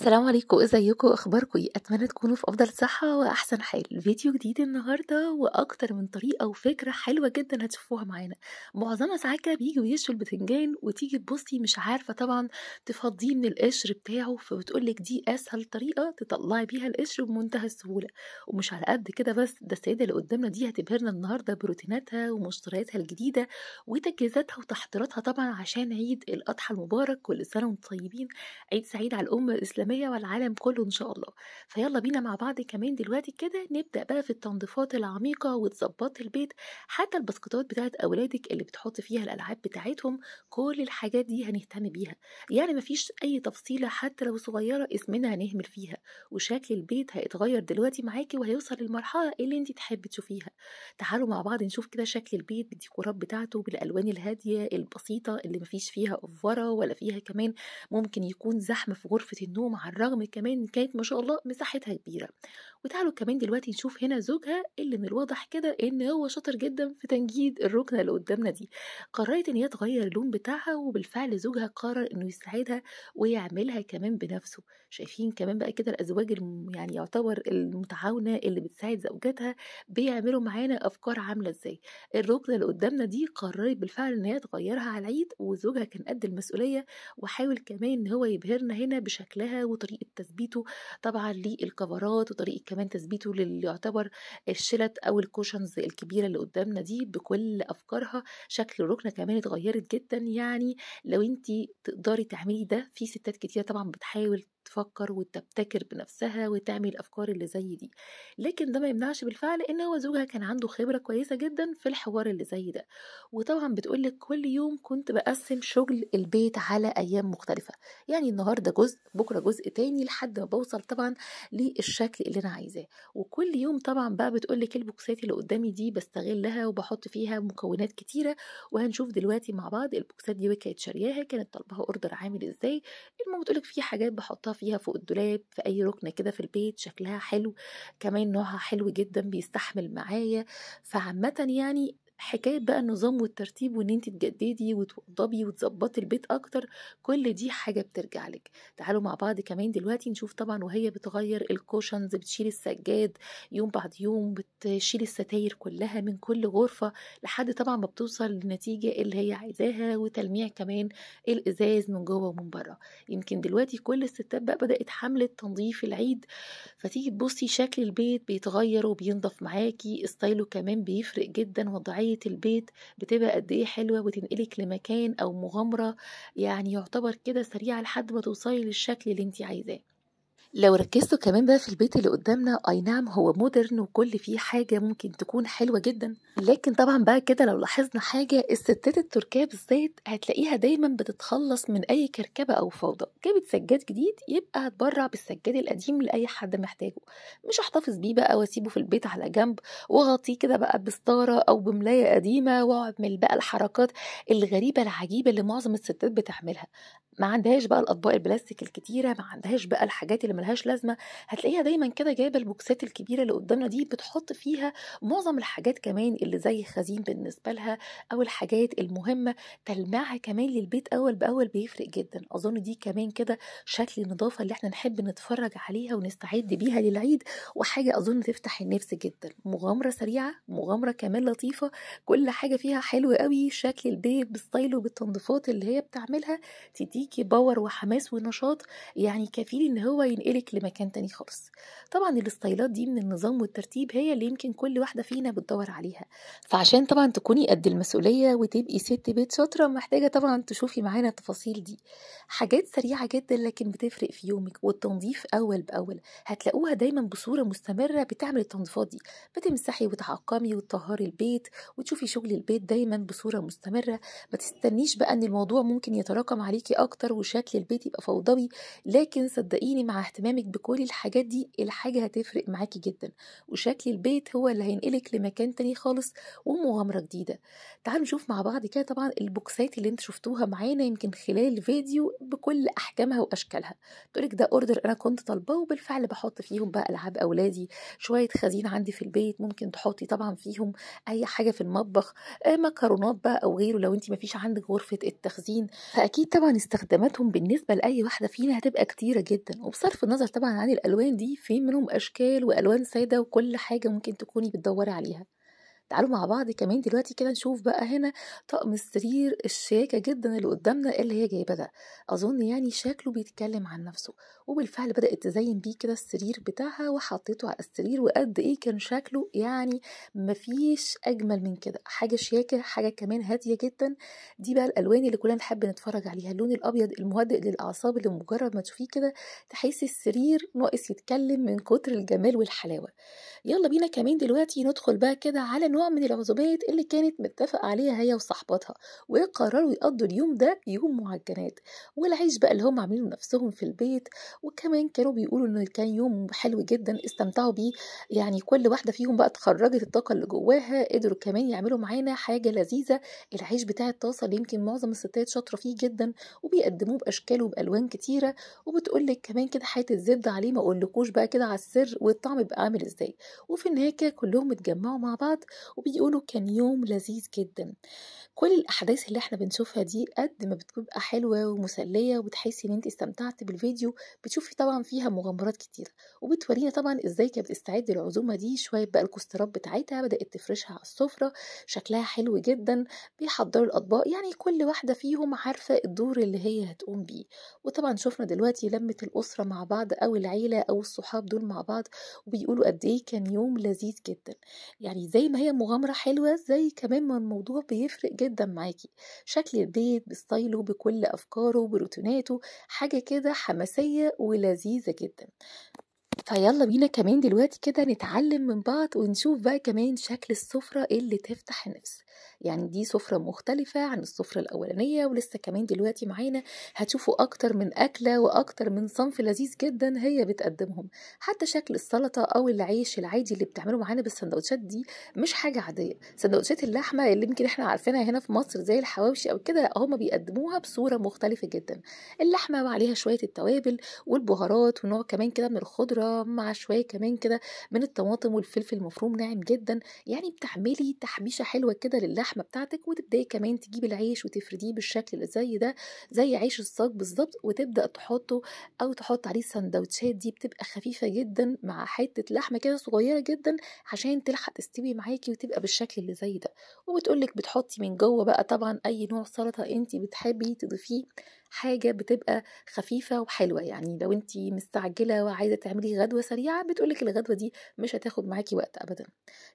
السلام عليكم ازيكم اخباركم ايه اتمنى تكونوا في افضل صحه واحسن حال فيديو جديد النهارده واكتر من طريقه وفكره حلوه جدا هتشوفوها معانا معظمها ساعات كده بييجوا ويشوي البتنجان وتيجي تبصي مش عارفه طبعا تفضيه من القشر بتاعه فبتقولك دي اسهل طريقه تطلعي بيها القشر بمنتهى السهوله ومش على قد كده بس ده السيده اللي قدامنا دي هتبهرنا النهارده بروتيناتها ومشترياتها الجديده وتجهيزاتها وتحضيراتها طبعا عشان عيد الاضحى المبارك كل سنه وانتم طيبين عيد سعيد على الامه الاسلاميه العالمية والعالم كله إن شاء الله فيلا بينا مع بعض كمان دلوقتي كده نبدأ بقى في التنظيفات العميقة وتظبط البيت حتى البسكوتات بتاعت أولادك اللي بتحط فيها الألعاب بتاعتهم كل الحاجات دي هنهتم بيها يعني مفيش أي تفصيلة حتى لو صغيرة اسمنا هنهمل فيها وشكل البيت هيتغير دلوقتي معاكي وهيوصل للمرحلة اللي انت تحبي تشوفيها تعالوا مع بعض نشوف كده شكل البيت بالديكورات بتاعته بالألوان الهادية البسيطة اللي مفيش فيها أفورة ولا فيها كمان ممكن يكون زحمة في غرفة النوم على الرغم كمان كانت ما شاء الله مساحتها كبيرة وتعالوا كمان دلوقتي نشوف هنا زوجها اللي من الواضح كده ان هو شاطر جدا في تنجيد الركنه اللي قدامنا دي قررت ان هي تغير اللون بتاعها وبالفعل زوجها قرر انه يساعدها ويعملها كمان بنفسه شايفين كمان بقى كده الازواج يعني يعتبر المتعاونه اللي بتساعد زوجاتها بيعملوا معانا افكار عامله ازاي الركنه اللي قدامنا دي قررت بالفعل ان هي تغيرها على العيد وزوجها كان قد المسؤوليه وحاول كمان ان هو يبهرنا هنا بشكلها وطريقه تثبيته طبعا للكفرات وطريقه كمان تثبيته للي يعتبر الشلت او الكوشنز الكبيره اللي قدامنا دي بكل افكارها شكل الركنه كمان اتغيرت جدا يعني لو انت تقدري تعملي ده في ستات كتير طبعا بتحاول تفكر وتبتكر بنفسها وتعمل الافكار اللي زي دي لكن ده ما يمنعش بالفعل ان هو زوجها كان عنده خبره كويسه جدا في الحوار اللي زي ده وطبعا بتقول لك كل يوم كنت بقسم شغل البيت على ايام مختلفه يعني النهارده جزء بكره جزء تاني لحد ما بوصل طبعا للشكل اللي انا عايزاه وكل يوم طبعا بقى بتقول لك البوكسات اللي قدامي دي بستغلها وبحط فيها مكونات كتيره وهنشوف دلوقتي مع بعض البوكسات دي كانت شارياها كانت طالبها اوردر عامل ازاي المهم بتقول لك في حاجات بحطها حاطاه فيها فوق الدولاب في اي ركن كده في البيت شكلها حلو كمان نوعها حلو جدا بيستحمل معايا فعامه يعني حكاية بقى النظام والترتيب وإن أنت تجددي وتوضبي وتظبطي البيت أكتر كل دي حاجة بترجع لك تعالوا مع بعض كمان دلوقتي نشوف طبعا وهي بتغير الكوشنز بتشيل السجاد يوم بعد يوم بتشيل الستاير كلها من كل غرفة لحد طبعا ما بتوصل للنتيجة اللي هي عايزاها وتلميع كمان الإزاز من جوه ومن بره يمكن دلوقتي كل الستات بقى بدأت حملة تنظيف العيد فتيجي تبصي شكل البيت بيتغير وبينضف معاكي ستايله كمان بيفرق جدا وضعية شخصية البيت بتبقى قد إيه حلوة وتنقلك لمكان أو مغامرة يعني يعتبر كده سريعة لحد ما توصلي للشكل اللي انت عايزاه لو ركزتوا كمان بقى في البيت اللي قدامنا اي نعم هو مودرن وكل فيه حاجه ممكن تكون حلوه جدا لكن طبعا بقى كده لو لاحظنا حاجه الستات التركيه بالذات هتلاقيها دايما بتتخلص من اي كركبه او فوضى جابت سجاد جديد يبقى هتبرع بالسجاد القديم لاي حد محتاجه مش هحتفظ بيه بقى واسيبه في البيت على جنب واغطيه كده بقى بستاره او بملايه قديمه واعمل بقى الحركات الغريبه العجيبه اللي معظم الستات بتعملها ما عندهاش بقى الاطباق البلاستيك الكتيره ما عندهاش بقى الحاجات اللي ملهاش لازمه هتلاقيها دايما كده جايبه البوكسات الكبيره اللي قدامنا دي بتحط فيها معظم الحاجات كمان اللي زي خزين بالنسبه لها او الحاجات المهمه تلمعها كمان للبيت اول باول بيفرق جدا اظن دي كمان كده شكل النظافه اللي احنا نحب نتفرج عليها ونستعد بيها للعيد وحاجه اظن تفتح النفس جدا مغامره سريعه مغامره كمان لطيفه كل حاجه فيها حلوه قوي شكل البيت بستايله بالتنظيفات اللي هي بتعملها تديك بيديكي باور وحماس ونشاط يعني كفيل ان هو ينقلك لمكان تاني خالص طبعا الستايلات دي من النظام والترتيب هي اللي يمكن كل واحده فينا بتدور عليها فعشان طبعا تكوني قد المسؤوليه وتبقي ست بيت شاطره محتاجه طبعا تشوفي معانا التفاصيل دي حاجات سريعه جدا لكن بتفرق في يومك والتنظيف اول باول هتلاقوها دايما بصوره مستمره بتعمل التنظيفات دي بتمسحي وتعقمي وتطهري البيت وتشوفي شغل البيت دايما بصوره مستمره ما تستنيش بقى ان الموضوع ممكن يتراكم عليكي اكتر اكتر وشكل البيت يبقى فوضوي لكن صدقيني مع اهتمامك بكل الحاجات دي الحاجه هتفرق معاكي جدا وشكل البيت هو اللي هينقلك لمكان تاني خالص ومغامره جديده تعالوا نشوف مع بعض كده طبعا البوكسات اللي انت شفتوها معانا يمكن خلال فيديو بكل احجامها واشكالها تقولك ده اوردر انا كنت طالباه وبالفعل بحط فيهم بقى العاب اولادي شويه خزين عندي في البيت ممكن تحطي طبعا فيهم اي حاجه في المطبخ آه، مكرونات بقى او غيره لو انت مفيش عندك غرفه التخزين فاكيد طبعا استخداماتهم بالنسبة لأي واحدة فينا هتبقى كتيرة جدا وبصرف النظر طبعا عن الألوان دي في منهم أشكال وألوان سادة وكل حاجة ممكن تكوني بتدوري عليها تعالوا مع بعض كمان دلوقتي كده نشوف بقى هنا طقم السرير الشياكة جدا اللي قدامنا اللي هي جايبة ده أظن يعني شكله بيتكلم عن نفسه وبالفعل بدأت تزين بيه كده السرير بتاعها وحطيته على السرير وقد إيه كان شكله يعني مفيش أجمل من كده حاجة شياكة حاجة كمان هادية جدا دي بقى الألوان اللي كلنا نحب نتفرج عليها اللون الأبيض المهدئ للأعصاب اللي مجرد ما تشوفيه كده تحسي السرير ناقص يتكلم من كتر الجمال والحلاوة يلا بينا كمان دلوقتي ندخل بقى كده على نوع من العزوبات اللي كانت متفق عليها هي وصاحبتها وقرروا يقضوا اليوم ده يوم معجنات والعيش بقى اللي هم عاملينه نفسهم في البيت وكمان كانوا بيقولوا ان كان يوم حلو جدا استمتعوا بيه يعني كل واحده فيهم بقى تخرجت الطاقه اللي جواها قدروا كمان يعملوا معانا حاجه لذيذه العيش بتاع الطاسه اللي يمكن معظم الستات شاطره فيه جدا وبيقدموه باشكال وبالوان كتيره وبتقول لك كمان كده حياه الزبده عليه ما اقولكوش بقى كده على السر والطعم بقى عامل ازاي وفي النهايه كلهم اتجمعوا مع بعض وبيقولوا كان يوم لذيذ جدا كل الاحداث اللي احنا بنشوفها دي قد ما بتبقى حلوه ومسليه وبتحسي ان انت استمتعتي بالفيديو بتشوفي طبعا فيها مغامرات كتير وبتورينا طبعا ازاي كانت بتستعد العزومه دي شويه بقى الكوسترات بتاعتها بدات تفرشها على السفره شكلها حلو جدا بيحضروا الاطباق يعني كل واحده فيهم عارفه الدور اللي هي هتقوم بيه وطبعا شفنا دلوقتي لمه الاسره مع بعض او العيله او الصحاب دول مع بعض وبيقولوا قد ايه كان يوم لذيذ جدا يعني زي ما هي مغامره حلوه زي كمان ما الموضوع بيفرق جدا معاكي شكل البيت بستايله بكل افكاره بروتيناته حاجه كده حماسيه ولذيذة جدا فيلا بينا كمان دلوقتي كده نتعلم من بعض ونشوف بقى كمان شكل السفرة اللي تفتح النفس يعني دي سفرة مختلفة عن السفرة الأولانية ولسه كمان دلوقتي معانا هتشوفوا أكتر من أكلة وأكتر من صنف لذيذ جدا هي بتقدمهم حتى شكل السلطة أو العيش العادي اللي بتعمله معانا بالسندوتشات دي مش حاجة عادية سندوتشات اللحمة اللي يمكن احنا عارفينها هنا في مصر زي الحواوشي أو كده هما بيقدموها بصورة مختلفة جدا اللحمة وعليها شوية التوابل والبهارات ونوع كمان كده من الخضرة مع شوية كمان كده من الطماطم والفلفل المفروم ناعم جدا يعني بتعملي تحبيشة حلوة كده اللحمه بتاعتك وتبداي كمان تجيب العيش وتفرديه بالشكل اللي زي ده زي عيش الصاج بالظبط وتبدا تحطه او تحط عليه السندوتشات دي بتبقى خفيفه جدا مع حته لحمه كده صغيره جدا عشان تلحق تستوي معاكي وتبقى بالشكل اللي زي ده وبتقولك بتحطي من جوه بقى طبعا اي نوع سلطه انت بتحبي تضيفيه حاجة بتبقى خفيفة وحلوة يعني لو انت مستعجلة وعايزة تعملي غدوة سريعة بتقولك الغدوة دي مش هتاخد معاكي وقت أبدا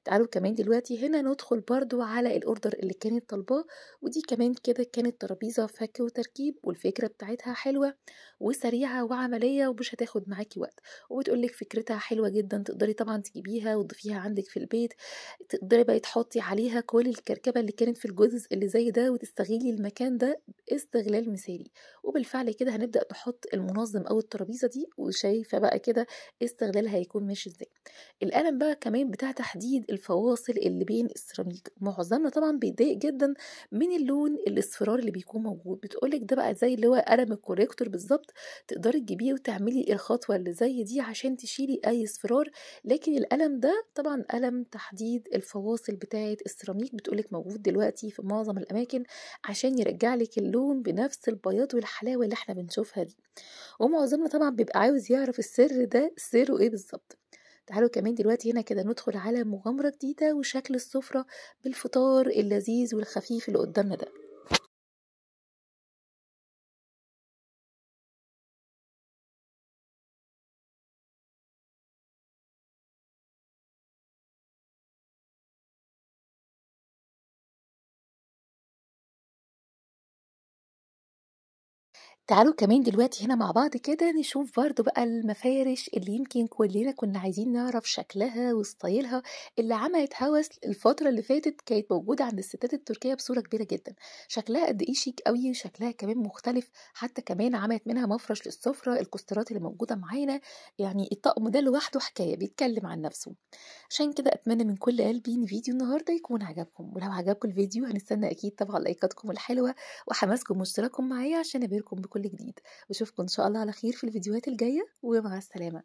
تعالوا كمان دلوقتي هنا ندخل برضو على الأوردر اللي كانت طالباه ودي كمان كده كانت ترابيزة فك وتركيب والفكرة بتاعتها حلوة وسريعة وعملية ومش هتاخد معاكي وقت وبتقولك فكرتها حلوة جدا تقدري طبعا تجيبيها وتضيفيها عندك في البيت تقدري بقى تحطي عليها كل الكركبة اللي كانت في الجزء اللي زي ده وتستغلي المكان ده استغلال مثالي وبالفعل كده هنبدا نحط المنظم او الترابيزه دي وشايفه بقى كده استغلالها هيكون ماشي ازاي القلم بقى كمان بتاع تحديد الفواصل اللي بين السيراميك معظمنا طبعا بيتضايق جدا من اللون الاصفرار اللي بيكون موجود بتقولك ده بقى زي اللي هو قلم الكوريكتور بالظبط تقدري تجيبيه وتعملي الخطوه اللي زي دي عشان تشيلي اي اصفرار لكن القلم ده طبعا قلم تحديد الفواصل بتاعه السيراميك بتقولك موجود دلوقتي في معظم الاماكن عشان يرجع لك اللون بنفس البياض والحلاوه اللي احنا بنشوفها دي ومعظمنا طبعا بيبقى عاوز يعرف السر ده سره ايه بالظبط تعالوا كمان دلوقتي هنا كده ندخل على مغامره جديده وشكل السفره بالفطار اللذيذ والخفيف اللي قدامنا ده تعالوا كمان دلوقتي هنا مع بعض كده نشوف برضو بقى المفارش اللي يمكن كلنا كنا عايزين نعرف شكلها وستايلها اللي عملت هوس الفترة اللي فاتت كانت موجودة عند الستات التركية بصورة كبيرة جدا شكلها قد ايه شيك قوي شكلها كمان مختلف حتى كمان عملت منها مفرش للسفرة الكوسترات اللي موجودة معانا يعني الطقم ده لوحده حكاية بيتكلم عن نفسه عشان كده أتمنى من كل قلبي إن فيديو النهاردة يكون عجبكم ولو عجبكم الفيديو هنستنى أكيد طبعا لايكاتكم الحلوة وحماسكم واشتراككم معايا عشان ابيركم بكل كل جديد بشوفكم ان شاء الله على خير في الفيديوهات الجايه ومع السلامه